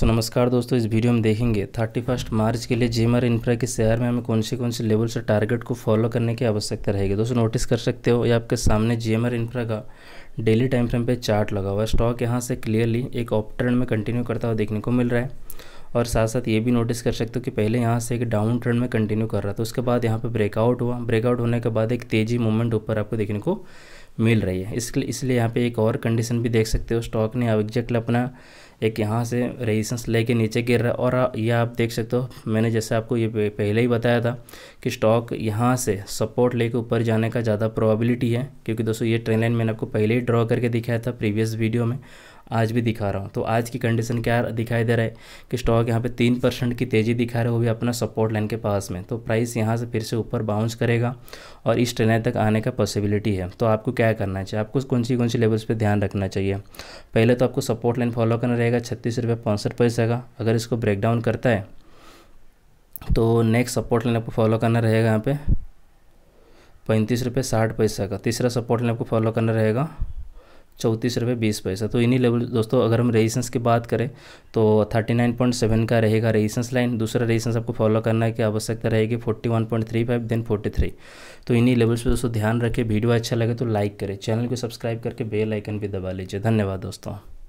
सो so, नमस्कार दोस्तों इस वीडियो में देखेंगे थर्टी फर्स्ट मार्च के लिए जेमर इंफ्रा के शेयर में हमें कौन से कौन से लेवल से टारगेट को फॉलो करने की आवश्यकता रहेगी दोस्तों नोटिस कर सकते हो ये आपके सामने जेमर इंफ्रा का डेली टाइम फ्रेम पे चार्ट लगा हुआ है स्टॉक यहाँ से क्लियरली एक ऑप ट्रेंड में कंटिन्यू करता हुआ देखने को मिल रहा है और साथ साथ ये भी नोटिस कर सकते हो कि पहले यहाँ से एक डाउन ट्रेंड में कंटिन्यू कर रहा था उसके बाद यहाँ पर ब्रेकआउट हुआ ब्रेकआउट होने के बाद एक तेज़ी मूवमेंट ऊपर आपको देखने को मिल रही है इसलिए इसलिए यहाँ पे एक और कंडीशन भी देख सकते हो स्टॉक ने अब एग्जैक्ट अपना एक यहाँ से रेजिस्टेंस लेके नीचे गिर रहा है और यह आप देख सकते हो मैंने जैसे आपको ये पहले ही बताया था कि स्टॉक यहाँ से सपोर्ट लेके ऊपर जाने का ज़्यादा प्रोबेबिलिटी है क्योंकि दोस्तों ये ट्रेन लाइन मैंने आपको पहले ही ड्रॉ करके दिखाया था प्रीवियस वीडियो में आज भी दिखा रहा हूँ तो आज की कंडीशन क्या दिखाई दे रहा है कि स्टॉक यहाँ पे तीन परसेंट की तेज़ी दिखा रहा है वो भी अपना सपोर्ट लाइन के पास में तो प्राइस यहाँ से फिर से ऊपर बाउंस करेगा और इस ट्रेन तक आने का पॉसिबिलिटी है तो आपको क्या करना चाहिए आपको कौन सी कौन सी लेवल्स पर ध्यान रखना चाहिए पहले तो आपको सपोर्ट लाइन फॉलो करना रहेगा छत्तीस रुपये पौसठ पैसे का अगर इसको ब्रेक डाउन करता है तो नेक्स्ट सपोर्ट लाइन आपको फॉलो करना रहेगा यहाँ पे पैंतीस रुपये साठ पैसा का तीसरा सपोर्ट लाइन आपको फॉलो करना रहेगा चौंतीस रुपये बीस पैसा तो इन्हीं लेवल दोस्तों अगर हम रेजिस्टेंस की बात करें तो थर्टी नाइन पॉइंट सेवन का रहेगा रेजिस्टेंस लाइन दूसरा रेजिस्टेंस आपको फॉलो करना की आवश्यकता रहेगी forty one point three five then forty three तो इन्हीं लेवल्स पर दोस्तों ध्यान रखें वीडियो अच्छा लगे तो लाइक करें चैनल को सब्सक्राइब करके बेल आइकन भी दबा लीजिए धन्यवाद दोस्तों